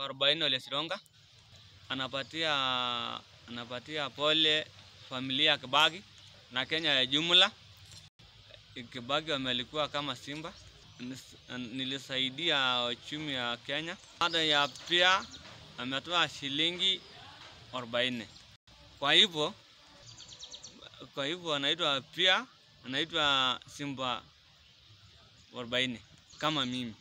arobaini Ole Sironga. anapatia, anapatia pole familia ya Kibaki na Kenya ya jumla. Kibaki wamelikuwa kama simba, nilisaidia uchumi ya Kenya. Baada ya pia ametoa shilingi 40. Kwa hivyo kwa hivyo anaitwa pia anaitwa simba 40 kama mimi.